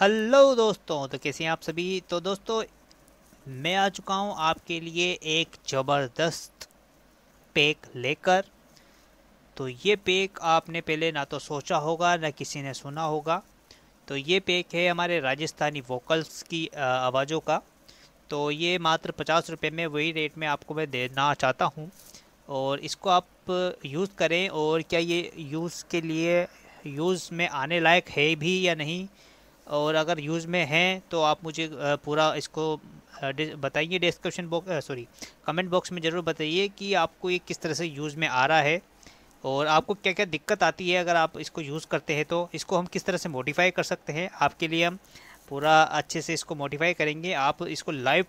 hello दोस्तों तो कैसे हैं आप सभी तो दोस्तों मैं आ चुका हूं आपके लिए एक ज़बरदस्त पैक लेकर तो ये पैक आपने पहले ना तो सोचा होगा ना किसी ने सुना होगा तो ये पैक है हमारे राजस्थानी वोकल्स की आवाज़ों का तो ये मात्र पचास रुपये में वही रेट में आपको मैं देना चाहता हूँ और इसको आप यूज़ करें और क्या ये यूज़ के लिए यूज़ में आने लायक है भी या नहीं और अगर यूज़ में हैं तो आप मुझे पूरा इसको बताइए description box sorry comment box में ज़रूर बताइए कि आपको ये किस तरह से यूज़ में आ रहा है और आपको क्या क्या दिक्कत आती है अगर आप इसको यूज़ करते हैं तो इसको हम किस तरह से मॉडिफाई कर सकते हैं आपके लिए हम पूरा अच्छे से इसको मॉडिफाई करेंगे आप इसको लाइव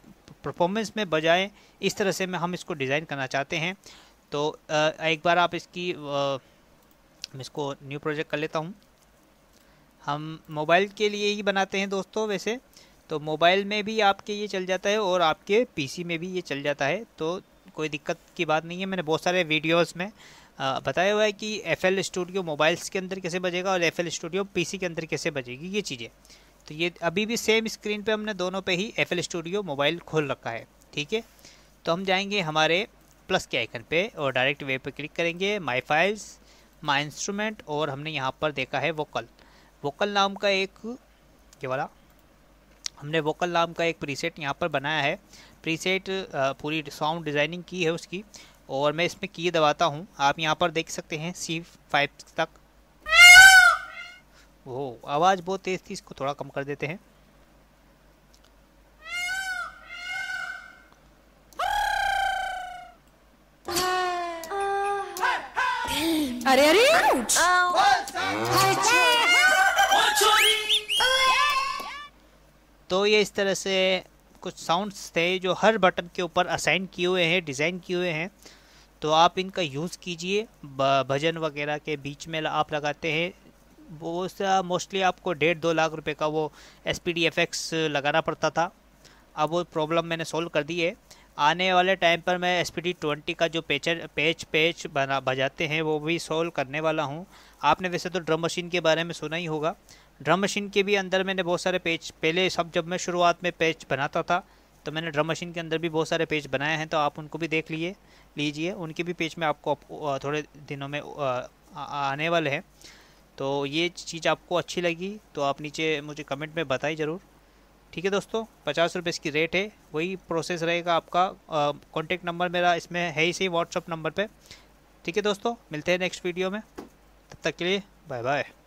परफॉर्मेंस में बजाएँ इस तरह से हम इसको डिज़ाइन करना चाहते हैं तो एक बार आप इसकी मैं इसको न्यू प्रोजेक्ट कर लेता हूँ हम मोबाइल के लिए ही बनाते हैं दोस्तों वैसे तो मोबाइल में भी आपके ये चल जाता है और आपके पीसी में भी ये चल जाता है तो कोई दिक्कत की बात नहीं है मैंने बहुत सारे वीडियोस में बताया हुआ है कि एफ एल स्टूडियो मोबाइल्स के अंदर कैसे बजेगा और एफ एल स्टूडियो पी के अंदर कैसे बजेगी ये चीज़ें तो ये अभी भी सेम स्क्रीन पर हमने दोनों पर ही एफ एल स्टूडियो मोबाइल खोल रखा है ठीक है तो हम जाएँगे हमारे प्लस के आइकन पे और डायरेक्ट वेब पे क्लिक करेंगे माई फाइल्स माई इंस्ट्रूमेंट और हमने यहाँ पर देखा है वोकल वोकल नाम का एक क्या वाला हमने वोकल नाम का एक प्रीसेट यहाँ पर बनाया है प्रीसेट पूरी साउंड डिज़ाइनिंग की है उसकी और मैं इसमें की दबाता हूँ आप यहाँ पर देख सकते हैं सी फाइव तक वो आवाज़ बहुत तेज़ थी इसको थोड़ा कम कर देते हैं अरे अरे तो ये इस तरह से कुछ साउंड्स थे जो हर बटन के ऊपर असाइन किए हुए हैं डिज़ाइन किए हुए हैं तो आप इनका यूज़ कीजिए भजन वगैरह के बीच में आप लगाते हैं वो मोस्टली आपको डेढ़ दो लाख रुपए का वो एस पी डी एफ लगाना पड़ता था अब वो प्रॉब्लम मैंने सोल्व कर दी है आने वाले टाइम पर मैं एस पी डी ट्वेंटी का जो पेचर पेच पेच बना बजाते हैं वो भी सोल्व करने वाला हूँ आपने वैसे तो ड्रम मशीन के बारे में सुना ही होगा ड्रम मशीन के भी अंदर मैंने बहुत सारे पेज पहले सब जब मैं शुरुआत में पेज बनाता था तो मैंने ड्रम मशीन के अंदर भी बहुत सारे पेज बनाए हैं तो आप उनको भी देख लीजिए लीजिए उनके भी पेज में आपको थोड़े दिनों में आने वाले हैं तो ये चीज़ आपको अच्छी लगी तो आप नीचे मुझे कमेंट में बताएं ज़रूर ठीक है दोस्तों पचास रुपये इसकी रेट है वही प्रोसेस रहेगा आपका कॉन्टेक्ट नंबर मेरा इसमें है ही सही व्हाट्सअप नंबर पर ठीक है दोस्तों मिलते हैं नेक्स्ट वीडियो में तब तक के लिए बाय बाय